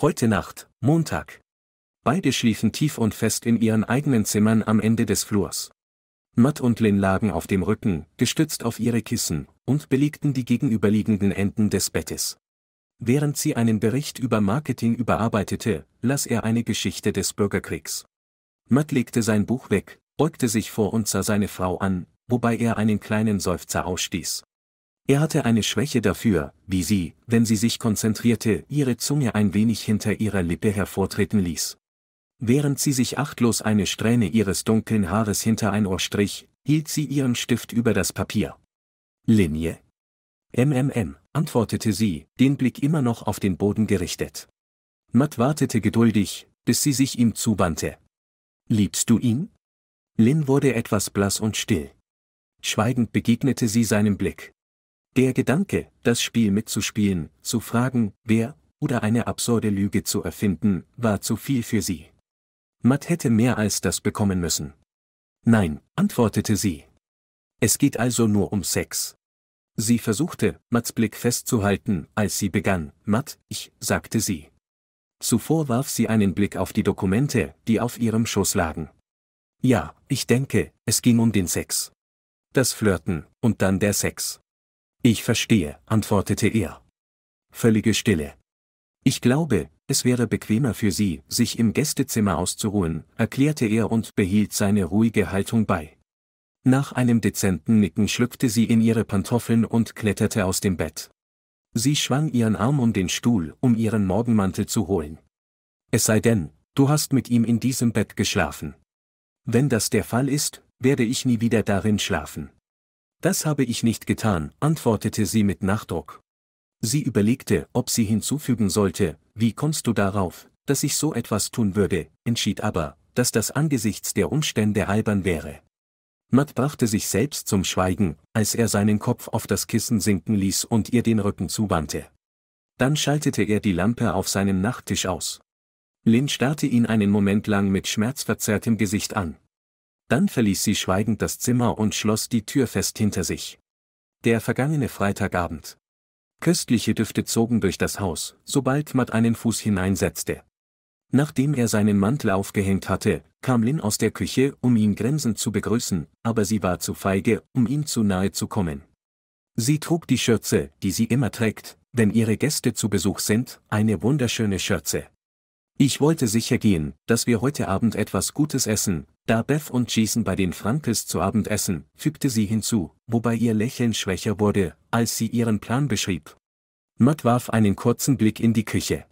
Heute Nacht, Montag. Beide schliefen tief und fest in ihren eigenen Zimmern am Ende des Flurs. Matt und Lynn lagen auf dem Rücken, gestützt auf ihre Kissen, und belegten die gegenüberliegenden Enden des Bettes. Während sie einen Bericht über Marketing überarbeitete, las er eine Geschichte des Bürgerkriegs. Matt legte sein Buch weg, beugte sich vor und sah seine Frau an, wobei er einen kleinen Seufzer ausstieß. Er hatte eine Schwäche dafür, wie sie, wenn sie sich konzentrierte, ihre Zunge ein wenig hinter ihrer Lippe hervortreten ließ. Während sie sich achtlos eine Strähne ihres dunklen Haares hinter ein Ohr strich, hielt sie ihren Stift über das Papier. Linie. MMM, antwortete sie, den Blick immer noch auf den Boden gerichtet. Matt wartete geduldig, bis sie sich ihm zuwandte. Liebst du ihn? Lin wurde etwas blass und still. Schweigend begegnete sie seinem Blick. Der Gedanke, das Spiel mitzuspielen, zu fragen, wer, oder eine absurde Lüge zu erfinden, war zu viel für sie. Matt hätte mehr als das bekommen müssen. Nein, antwortete sie. Es geht also nur um Sex. Sie versuchte, Matts Blick festzuhalten, als sie begann, Matt, ich, sagte sie. Zuvor warf sie einen Blick auf die Dokumente, die auf ihrem Schoß lagen. Ja, ich denke, es ging um den Sex. Das Flirten, und dann der Sex. Ich verstehe, antwortete er. Völlige Stille. Ich glaube, es wäre bequemer für Sie, sich im Gästezimmer auszuruhen, erklärte er und behielt seine ruhige Haltung bei. Nach einem dezenten Nicken schlüpfte sie in ihre Pantoffeln und kletterte aus dem Bett. Sie schwang ihren Arm um den Stuhl, um ihren Morgenmantel zu holen. Es sei denn, du hast mit ihm in diesem Bett geschlafen. Wenn das der Fall ist, werde ich nie wieder darin schlafen. Das habe ich nicht getan, antwortete sie mit Nachdruck. Sie überlegte, ob sie hinzufügen sollte, wie kommst du darauf, dass ich so etwas tun würde, entschied aber, dass das angesichts der Umstände albern wäre. Matt brachte sich selbst zum Schweigen, als er seinen Kopf auf das Kissen sinken ließ und ihr den Rücken zuwandte. Dann schaltete er die Lampe auf seinem Nachttisch aus. Lynn starrte ihn einen Moment lang mit schmerzverzerrtem Gesicht an. Dann verließ sie schweigend das Zimmer und schloss die Tür fest hinter sich. Der vergangene Freitagabend. Köstliche Düfte zogen durch das Haus, sobald Matt einen Fuß hineinsetzte. Nachdem er seinen Mantel aufgehängt hatte, kam Lin aus der Küche, um ihn grinsend zu begrüßen, aber sie war zu feige, um ihm zu nahe zu kommen. Sie trug die Schürze, die sie immer trägt, wenn ihre Gäste zu Besuch sind, eine wunderschöne Schürze. Ich wollte sicher gehen, dass wir heute Abend etwas Gutes essen, da Beth und Jason bei den Frankes zu Abend essen, fügte sie hinzu, wobei ihr Lächeln schwächer wurde, als sie ihren Plan beschrieb. Matt warf einen kurzen Blick in die Küche.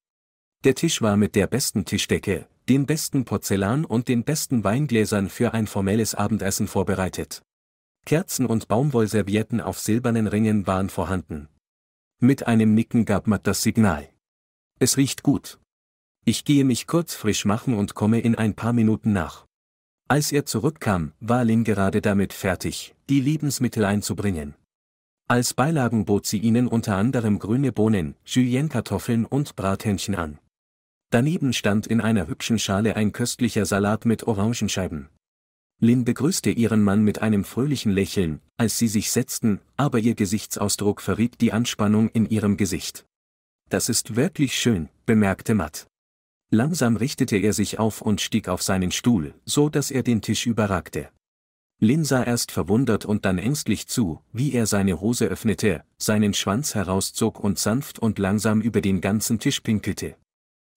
Der Tisch war mit der besten Tischdecke, dem besten Porzellan und den besten Weingläsern für ein formelles Abendessen vorbereitet. Kerzen und Baumwollservietten auf silbernen Ringen waren vorhanden. Mit einem Nicken gab Matt das Signal. Es riecht gut. Ich gehe mich kurz frisch machen und komme in ein paar Minuten nach. Als er zurückkam, war Lin gerade damit fertig, die Lebensmittel einzubringen. Als Beilagen bot sie ihnen unter anderem grüne Bohnen, Julienne-Kartoffeln und Brathähnchen an. Daneben stand in einer hübschen Schale ein köstlicher Salat mit Orangenscheiben. Lin begrüßte ihren Mann mit einem fröhlichen Lächeln, als sie sich setzten, aber ihr Gesichtsausdruck verriet die Anspannung in ihrem Gesicht. Das ist wirklich schön, bemerkte Matt. Langsam richtete er sich auf und stieg auf seinen Stuhl, so dass er den Tisch überragte. Lin sah erst verwundert und dann ängstlich zu, wie er seine Hose öffnete, seinen Schwanz herauszog und sanft und langsam über den ganzen Tisch pinkelte.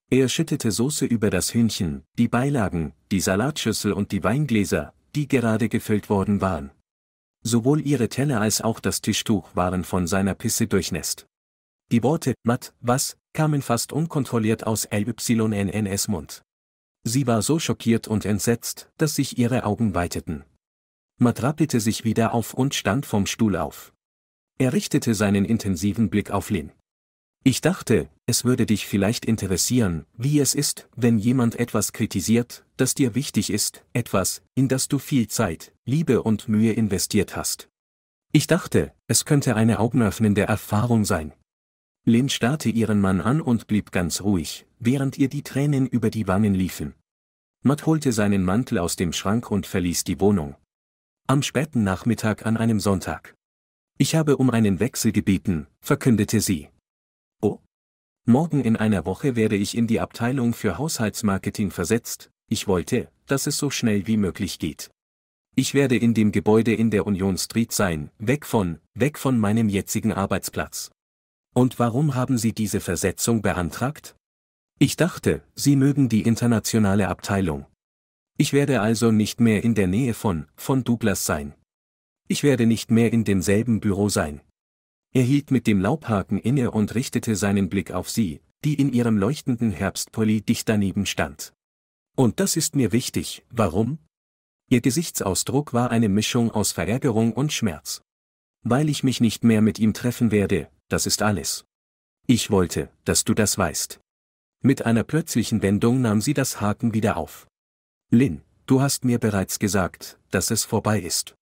Er schüttete Soße über das Hühnchen, die Beilagen, die Salatschüssel und die Weingläser, die gerade gefüllt worden waren. Sowohl ihre Teller als auch das Tischtuch waren von seiner Pisse durchnässt. Die Worte, Matt, was, kamen fast unkontrolliert aus LYNNs Mund. Sie war so schockiert und entsetzt, dass sich ihre Augen weiteten. Matt rappelte sich wieder auf und stand vom Stuhl auf. Er richtete seinen intensiven Blick auf Lin. Ich dachte, es würde dich vielleicht interessieren, wie es ist, wenn jemand etwas kritisiert, das dir wichtig ist, etwas, in das du viel Zeit, Liebe und Mühe investiert hast. Ich dachte, es könnte eine augenöffnende Erfahrung sein. Lynn starrte ihren Mann an und blieb ganz ruhig, während ihr die Tränen über die Wangen liefen. Matt holte seinen Mantel aus dem Schrank und verließ die Wohnung. Am späten Nachmittag an einem Sonntag. Ich habe um einen Wechsel gebeten, verkündete sie. Oh. Morgen in einer Woche werde ich in die Abteilung für Haushaltsmarketing versetzt, ich wollte, dass es so schnell wie möglich geht. Ich werde in dem Gebäude in der Union Street sein, weg von, weg von meinem jetzigen Arbeitsplatz. Und warum haben Sie diese Versetzung beantragt? Ich dachte, Sie mögen die internationale Abteilung. Ich werde also nicht mehr in der Nähe von, von Douglas sein. Ich werde nicht mehr in demselben Büro sein. Er hielt mit dem Laubhaken inne und richtete seinen Blick auf sie, die in ihrem leuchtenden Herbstpulli dicht daneben stand. Und das ist mir wichtig, warum? Ihr Gesichtsausdruck war eine Mischung aus Verärgerung und Schmerz. Weil ich mich nicht mehr mit ihm treffen werde, das ist alles. Ich wollte, dass du das weißt. Mit einer plötzlichen Wendung nahm sie das Haken wieder auf. Lin, du hast mir bereits gesagt, dass es vorbei ist.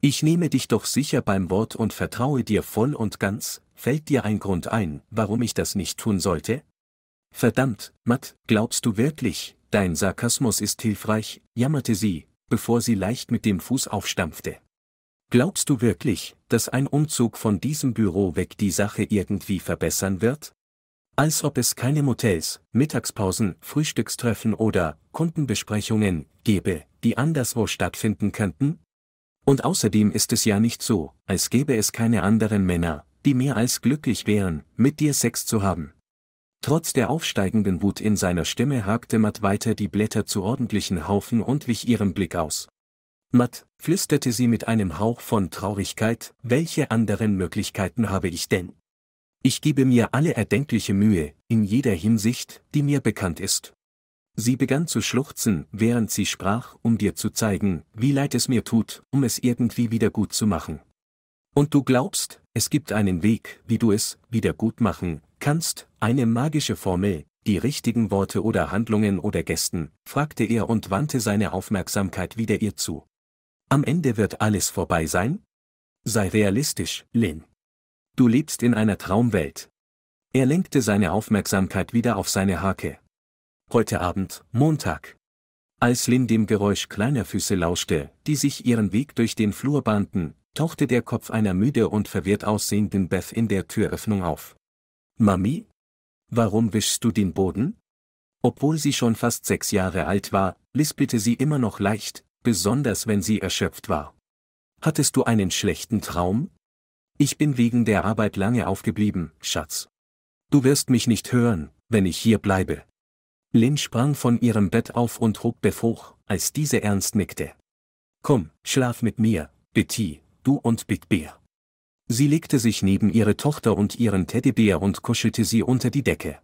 Ich nehme dich doch sicher beim Wort und vertraue dir voll und ganz, fällt dir ein Grund ein, warum ich das nicht tun sollte? Verdammt, Matt, glaubst du wirklich, dein Sarkasmus ist hilfreich, jammerte sie, bevor sie leicht mit dem Fuß aufstampfte. Glaubst du wirklich, dass ein Umzug von diesem Büro weg die Sache irgendwie verbessern wird? Als ob es keine Motels, Mittagspausen, Frühstückstreffen oder Kundenbesprechungen gäbe, die anderswo stattfinden könnten? Und außerdem ist es ja nicht so, als gäbe es keine anderen Männer, die mehr als glücklich wären, mit dir Sex zu haben. Trotz der aufsteigenden Wut in seiner Stimme hakte Matt weiter die Blätter zu ordentlichen Haufen und wich ihrem Blick aus. Matt, flüsterte sie mit einem Hauch von Traurigkeit, welche anderen Möglichkeiten habe ich denn? Ich gebe mir alle erdenkliche Mühe, in jeder Hinsicht, die mir bekannt ist. Sie begann zu schluchzen, während sie sprach, um dir zu zeigen, wie leid es mir tut, um es irgendwie wieder gut zu machen. Und du glaubst, es gibt einen Weg, wie du es wieder gut machen kannst, eine magische Formel, die richtigen Worte oder Handlungen oder Gästen, fragte er und wandte seine Aufmerksamkeit wieder ihr zu. Am Ende wird alles vorbei sein? Sei realistisch, Lin. Du lebst in einer Traumwelt. Er lenkte seine Aufmerksamkeit wieder auf seine Hake. Heute Abend, Montag. Als Lin dem Geräusch kleiner Füße lauschte, die sich ihren Weg durch den Flur bahnten, tauchte der Kopf einer müde und verwirrt aussehenden Beth in der Türöffnung auf. Mami? Warum wischst du den Boden? Obwohl sie schon fast sechs Jahre alt war, lispelte sie immer noch leicht, besonders wenn sie erschöpft war. Hattest du einen schlechten Traum? Ich bin wegen der Arbeit lange aufgeblieben, Schatz. Du wirst mich nicht hören, wenn ich hier bleibe. Lin sprang von ihrem Bett auf und hob Beth hoch, als diese ernst nickte. Komm, schlaf mit mir, Betty, du und Big Bear. Sie legte sich neben ihre Tochter und ihren Teddybär und kuschelte sie unter die Decke.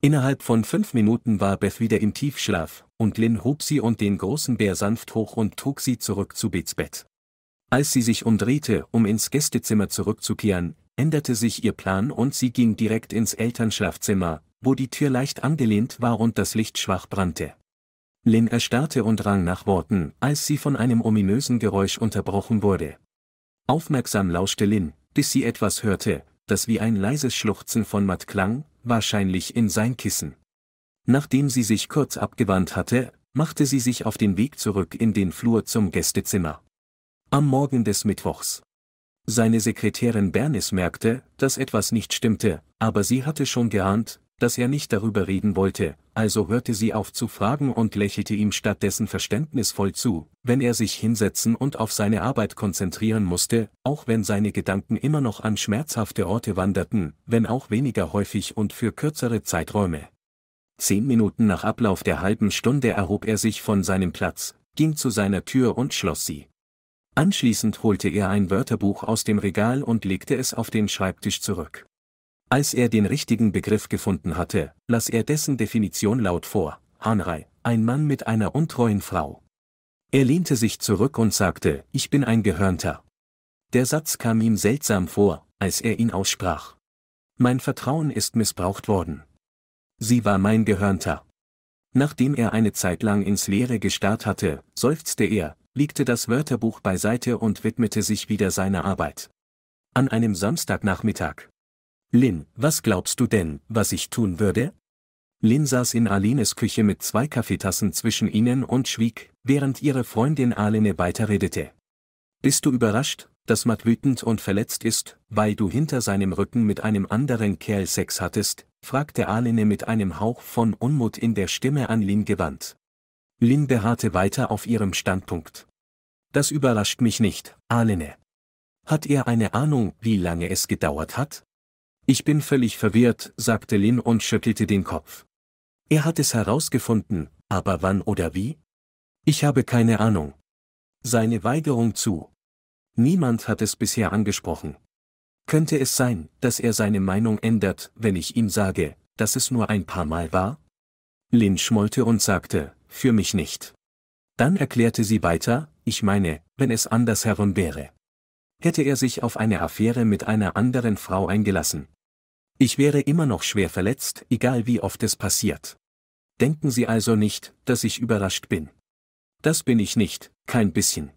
Innerhalb von fünf Minuten war Beth wieder im Tiefschlaf, und Lin hob sie und den großen Bär sanft hoch und trug sie zurück zu Bets Bett. Als sie sich umdrehte, um ins Gästezimmer zurückzukehren, änderte sich ihr Plan und sie ging direkt ins Elternschlafzimmer, wo die Tür leicht angelehnt war und das Licht schwach brannte. Lin erstarrte und rang nach Worten, als sie von einem ominösen Geräusch unterbrochen wurde. Aufmerksam lauschte Lin, bis sie etwas hörte, das wie ein leises Schluchzen von Matt klang, wahrscheinlich in sein Kissen. Nachdem sie sich kurz abgewandt hatte, machte sie sich auf den Weg zurück in den Flur zum Gästezimmer. Am Morgen des Mittwochs. Seine Sekretärin Bernis merkte, dass etwas nicht stimmte, aber sie hatte schon geahnt, dass er nicht darüber reden wollte, also hörte sie auf zu fragen und lächelte ihm stattdessen verständnisvoll zu, wenn er sich hinsetzen und auf seine Arbeit konzentrieren musste, auch wenn seine Gedanken immer noch an schmerzhafte Orte wanderten, wenn auch weniger häufig und für kürzere Zeiträume. Zehn Minuten nach Ablauf der halben Stunde erhob er sich von seinem Platz, ging zu seiner Tür und schloss sie. Anschließend holte er ein Wörterbuch aus dem Regal und legte es auf den Schreibtisch zurück. Als er den richtigen Begriff gefunden hatte, las er dessen Definition laut vor, Hanrei, ein Mann mit einer untreuen Frau. Er lehnte sich zurück und sagte, ich bin ein Gehörnter. Der Satz kam ihm seltsam vor, als er ihn aussprach. Mein Vertrauen ist missbraucht worden sie war mein Gehörnter. Nachdem er eine Zeit lang ins Leere gestarrt hatte, seufzte er, legte das Wörterbuch beiseite und widmete sich wieder seiner Arbeit. An einem Samstagnachmittag. Lin, was glaubst du denn, was ich tun würde? Lin saß in Alines Küche mit zwei Kaffeetassen zwischen ihnen und schwieg, während ihre Freundin Aline weiterredete. Bist du überrascht, dass Matt wütend und verletzt ist, weil du hinter seinem Rücken mit einem anderen Kerl Sex hattest, fragte Aline mit einem Hauch von Unmut in der Stimme an Lin gewandt. Lin beharrte weiter auf ihrem Standpunkt. Das überrascht mich nicht, Aline. Hat er eine Ahnung, wie lange es gedauert hat? Ich bin völlig verwirrt, sagte Lin und schüttelte den Kopf. Er hat es herausgefunden, aber wann oder wie? Ich habe keine Ahnung. Seine Weigerung zu, Niemand hat es bisher angesprochen. Könnte es sein, dass er seine Meinung ändert, wenn ich ihm sage, dass es nur ein paar Mal war? Lin schmollte und sagte, für mich nicht. Dann erklärte sie weiter, ich meine, wenn es andersherum wäre. Hätte er sich auf eine Affäre mit einer anderen Frau eingelassen. Ich wäre immer noch schwer verletzt, egal wie oft es passiert. Denken Sie also nicht, dass ich überrascht bin. Das bin ich nicht, kein bisschen.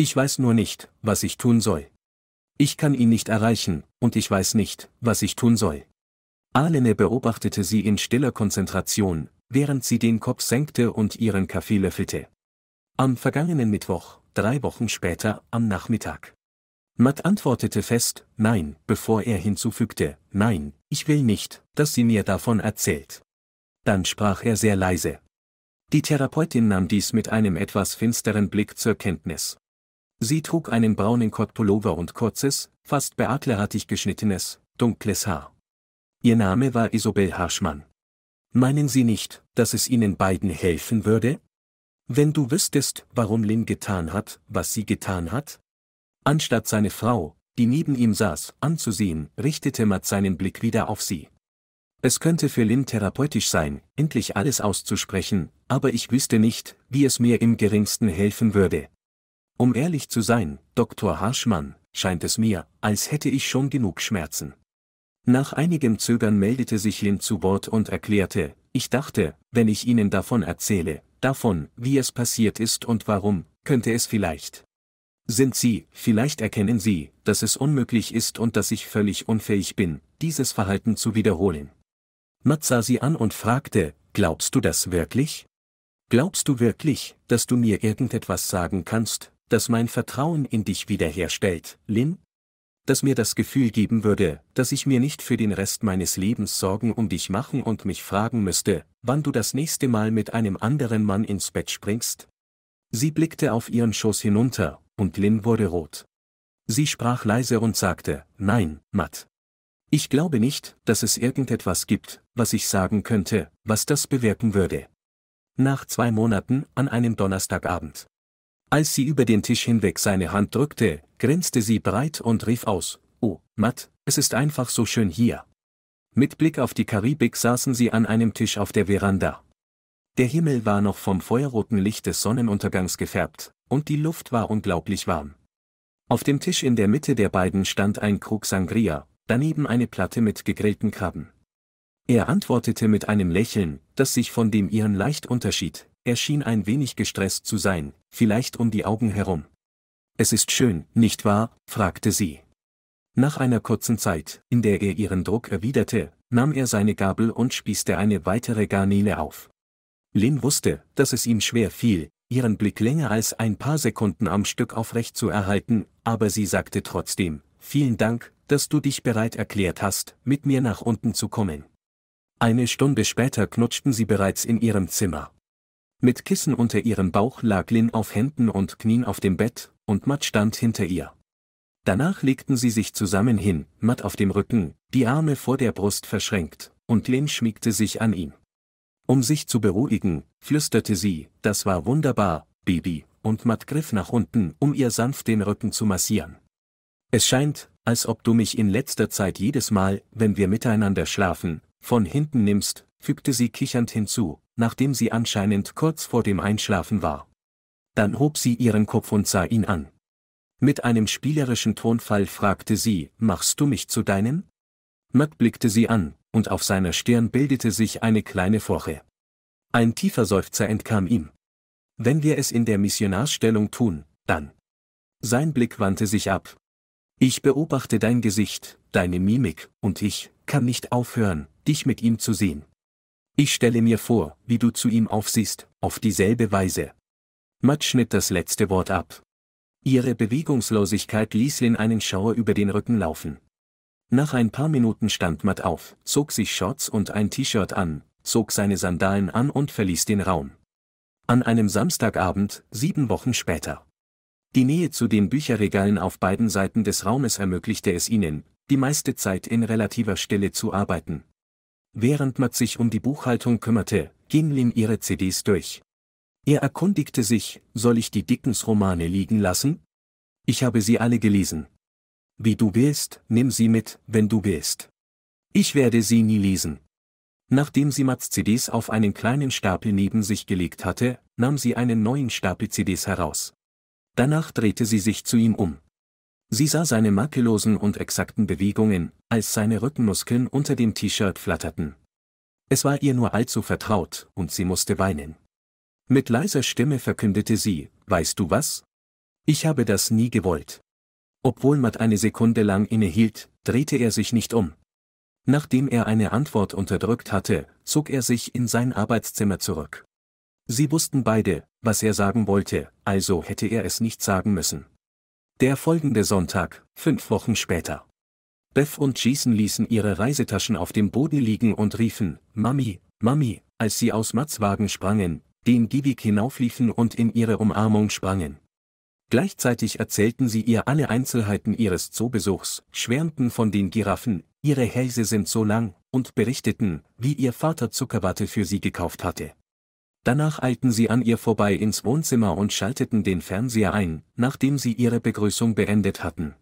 Ich weiß nur nicht, was ich tun soll. Ich kann ihn nicht erreichen, und ich weiß nicht, was ich tun soll. Alene beobachtete sie in stiller Konzentration, während sie den Kopf senkte und ihren Kaffee löffelte. Am vergangenen Mittwoch, drei Wochen später, am Nachmittag. Matt antwortete fest, nein, bevor er hinzufügte, nein, ich will nicht, dass sie mir davon erzählt. Dann sprach er sehr leise. Die Therapeutin nahm dies mit einem etwas finsteren Blick zur Kenntnis. Sie trug einen braunen Kottpullover und kurzes, fast beaklerartig geschnittenes, dunkles Haar. Ihr Name war Isobel Harschmann. Meinen Sie nicht, dass es Ihnen beiden helfen würde? Wenn du wüsstest, warum Lin getan hat, was sie getan hat? Anstatt seine Frau, die neben ihm saß, anzusehen, richtete Matt seinen Blick wieder auf sie. Es könnte für Lin therapeutisch sein, endlich alles auszusprechen, aber ich wüsste nicht, wie es mir im geringsten helfen würde, um ehrlich zu sein, Dr. Harschmann, scheint es mir, als hätte ich schon genug Schmerzen. Nach einigem Zögern meldete sich Lin zu Wort und erklärte, ich dachte, wenn ich Ihnen davon erzähle, davon, wie es passiert ist und warum, könnte es vielleicht. Sind Sie, vielleicht erkennen Sie, dass es unmöglich ist und dass ich völlig unfähig bin, dieses Verhalten zu wiederholen. Matt sah sie an und fragte, glaubst du das wirklich? Glaubst du wirklich, dass du mir irgendetwas sagen kannst, das mein Vertrauen in dich wiederherstellt, Lin? Das mir das Gefühl geben würde, dass ich mir nicht für den Rest meines Lebens Sorgen um dich machen und mich fragen müsste, wann du das nächste Mal mit einem anderen Mann ins Bett springst? Sie blickte auf ihren Schoß hinunter, und Lin wurde rot. Sie sprach leise und sagte, Nein, Matt. Ich glaube nicht, dass es irgendetwas gibt, was ich sagen könnte, was das bewirken würde. Nach zwei Monaten an einem Donnerstagabend. Als sie über den Tisch hinweg seine Hand drückte, grinste sie breit und rief aus, Oh, Matt, es ist einfach so schön hier. Mit Blick auf die Karibik saßen sie an einem Tisch auf der Veranda. Der Himmel war noch vom feuerroten Licht des Sonnenuntergangs gefärbt, und die Luft war unglaublich warm. Auf dem Tisch in der Mitte der beiden stand ein Krug Sangria, daneben eine Platte mit gegrillten Krabben. Er antwortete mit einem Lächeln, das sich von dem ihren leicht unterschied, er schien ein wenig gestresst zu sein, vielleicht um die Augen herum. Es ist schön, nicht wahr? fragte sie. Nach einer kurzen Zeit, in der er ihren Druck erwiderte, nahm er seine Gabel und spießte eine weitere Garnele auf. Lin wusste, dass es ihm schwer fiel, ihren Blick länger als ein paar Sekunden am Stück aufrecht zu erhalten, aber sie sagte trotzdem, vielen Dank, dass du dich bereit erklärt hast, mit mir nach unten zu kommen. Eine Stunde später knutschten sie bereits in ihrem Zimmer. Mit Kissen unter ihrem Bauch lag Lin auf Händen und Knien auf dem Bett, und Matt stand hinter ihr. Danach legten sie sich zusammen hin, Matt auf dem Rücken, die Arme vor der Brust verschränkt, und Lin schmiegte sich an ihn. Um sich zu beruhigen, flüsterte sie, das war wunderbar, Baby, und Matt griff nach unten, um ihr sanft den Rücken zu massieren. Es scheint, als ob du mich in letzter Zeit jedes Mal, wenn wir miteinander schlafen, von hinten nimmst, fügte sie kichernd hinzu, nachdem sie anscheinend kurz vor dem Einschlafen war. Dann hob sie ihren Kopf und sah ihn an. Mit einem spielerischen Tonfall fragte sie, machst du mich zu deinen? Matt blickte sie an, und auf seiner Stirn bildete sich eine kleine Furche. Ein tiefer Seufzer entkam ihm. Wenn wir es in der Missionarsstellung tun, dann. Sein Blick wandte sich ab. Ich beobachte dein Gesicht, deine Mimik, und ich kann nicht aufhören, dich mit ihm zu sehen. Ich stelle mir vor, wie du zu ihm aufsiehst, auf dieselbe Weise. Matt schnitt das letzte Wort ab. Ihre Bewegungslosigkeit ließ Lin einen Schauer über den Rücken laufen. Nach ein paar Minuten stand Matt auf, zog sich Shorts und ein T-Shirt an, zog seine Sandalen an und verließ den Raum. An einem Samstagabend, sieben Wochen später. Die Nähe zu den Bücherregalen auf beiden Seiten des Raumes ermöglichte es ihnen, die meiste Zeit in relativer Stille zu arbeiten, Während Matt sich um die Buchhaltung kümmerte, ging Lin ihre CDs durch. Er erkundigte sich, soll ich die Dickens-Romane liegen lassen? Ich habe sie alle gelesen. Wie du willst, nimm sie mit, wenn du willst. Ich werde sie nie lesen. Nachdem sie Mats CDs auf einen kleinen Stapel neben sich gelegt hatte, nahm sie einen neuen Stapel CDs heraus. Danach drehte sie sich zu ihm um. Sie sah seine makellosen und exakten Bewegungen, als seine Rückenmuskeln unter dem T-Shirt flatterten. Es war ihr nur allzu vertraut, und sie musste weinen. Mit leiser Stimme verkündete sie, weißt du was? Ich habe das nie gewollt. Obwohl Matt eine Sekunde lang innehielt, drehte er sich nicht um. Nachdem er eine Antwort unterdrückt hatte, zog er sich in sein Arbeitszimmer zurück. Sie wussten beide, was er sagen wollte, also hätte er es nicht sagen müssen. Der folgende Sonntag, fünf Wochen später. Beth und Jason ließen ihre Reisetaschen auf dem Boden liegen und riefen, Mami, Mami, als sie aus Mats Wagen sprangen, den Givik hinaufliefen und in ihre Umarmung sprangen. Gleichzeitig erzählten sie ihr alle Einzelheiten ihres Zoobesuchs, schwärmten von den Giraffen, ihre Hälse sind so lang, und berichteten, wie ihr Vater Zuckerwatte für sie gekauft hatte. Danach eilten sie an ihr vorbei ins Wohnzimmer und schalteten den Fernseher ein, nachdem sie ihre Begrüßung beendet hatten.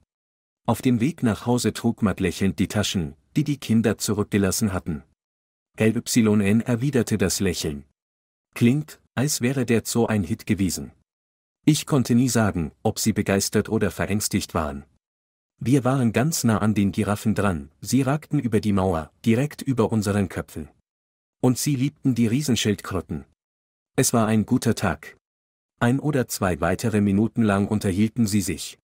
Auf dem Weg nach Hause trug Matt lächelnd die Taschen, die die Kinder zurückgelassen hatten. LYN erwiderte das Lächeln. Klingt, als wäre der Zoo ein Hit gewesen. Ich konnte nie sagen, ob sie begeistert oder verängstigt waren. Wir waren ganz nah an den Giraffen dran, sie ragten über die Mauer, direkt über unseren Köpfen. Und sie liebten die Riesenschildkröten. Es war ein guter Tag. Ein oder zwei weitere Minuten lang unterhielten sie sich.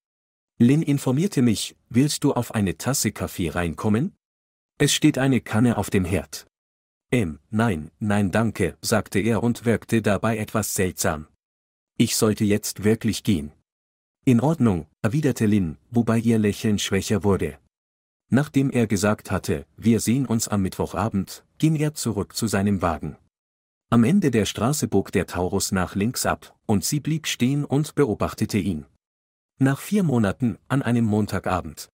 Lin informierte mich, willst du auf eine Tasse Kaffee reinkommen? Es steht eine Kanne auf dem Herd. Ähm, nein, nein danke, sagte er und wirkte dabei etwas seltsam. Ich sollte jetzt wirklich gehen. In Ordnung, erwiderte Lin, wobei ihr Lächeln schwächer wurde. Nachdem er gesagt hatte, wir sehen uns am Mittwochabend, ging er zurück zu seinem Wagen. Am Ende der Straße bog der Taurus nach links ab, und sie blieb stehen und beobachtete ihn. Nach vier Monaten, an einem Montagabend.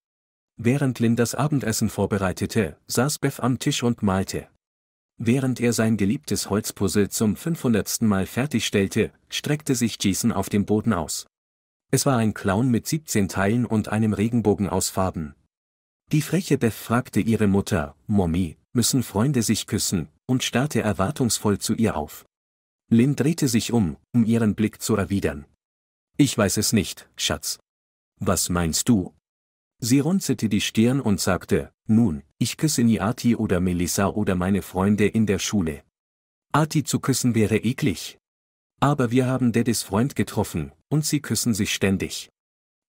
Während Lynn das Abendessen vorbereitete, saß Beth am Tisch und malte. Während er sein geliebtes Holzpuzzle zum 500. Mal fertigstellte, streckte sich Jason auf dem Boden aus. Es war ein Clown mit 17 Teilen und einem Regenbogen aus Farben. Die freche Beth fragte ihre Mutter, Mommy, müssen Freunde sich küssen, und starrte erwartungsvoll zu ihr auf. Lynn drehte sich um, um ihren Blick zu erwidern. Ich weiß es nicht, Schatz. Was meinst du? Sie runzelte die Stirn und sagte, nun, ich küsse nie Ati oder Melissa oder meine Freunde in der Schule. Ati zu küssen wäre eklig. Aber wir haben Daddys Freund getroffen, und sie küssen sich ständig.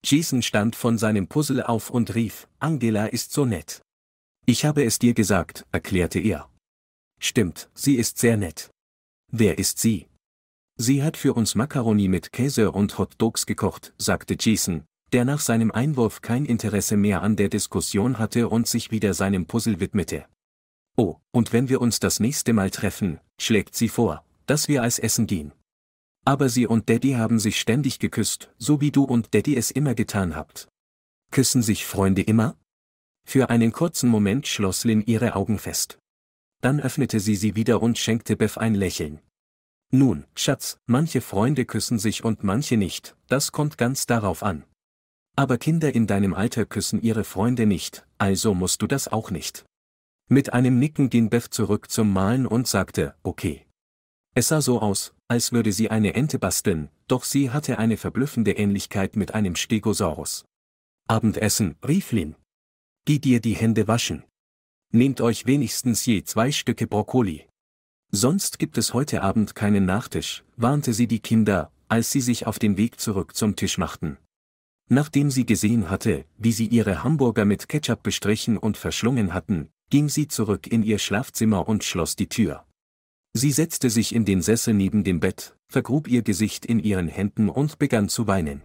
Jason stand von seinem Puzzle auf und rief, Angela ist so nett. Ich habe es dir gesagt, erklärte er, Stimmt, sie ist sehr nett. Wer ist sie? Sie hat für uns Macaroni mit Käse und Hot Dogs gekocht, sagte Jason, der nach seinem Einwurf kein Interesse mehr an der Diskussion hatte und sich wieder seinem Puzzle widmete. Oh, und wenn wir uns das nächste Mal treffen, schlägt sie vor, dass wir als Essen gehen. Aber sie und Daddy haben sich ständig geküsst, so wie du und Daddy es immer getan habt. Küssen sich Freunde immer? Für einen kurzen Moment schloss Lynn ihre Augen fest dann öffnete sie sie wieder und schenkte Beth ein Lächeln. Nun, Schatz, manche Freunde küssen sich und manche nicht, das kommt ganz darauf an. Aber Kinder in deinem Alter küssen ihre Freunde nicht, also musst du das auch nicht. Mit einem Nicken ging Beth zurück zum Malen und sagte, okay. Es sah so aus, als würde sie eine Ente basteln, doch sie hatte eine verblüffende Ähnlichkeit mit einem Stegosaurus. Abendessen, rief Lin. Geh dir die Hände waschen. Nehmt euch wenigstens je zwei Stücke Brokkoli. Sonst gibt es heute Abend keinen Nachtisch, warnte sie die Kinder, als sie sich auf den Weg zurück zum Tisch machten. Nachdem sie gesehen hatte, wie sie ihre Hamburger mit Ketchup bestrichen und verschlungen hatten, ging sie zurück in ihr Schlafzimmer und schloss die Tür. Sie setzte sich in den Sessel neben dem Bett, vergrub ihr Gesicht in ihren Händen und begann zu weinen.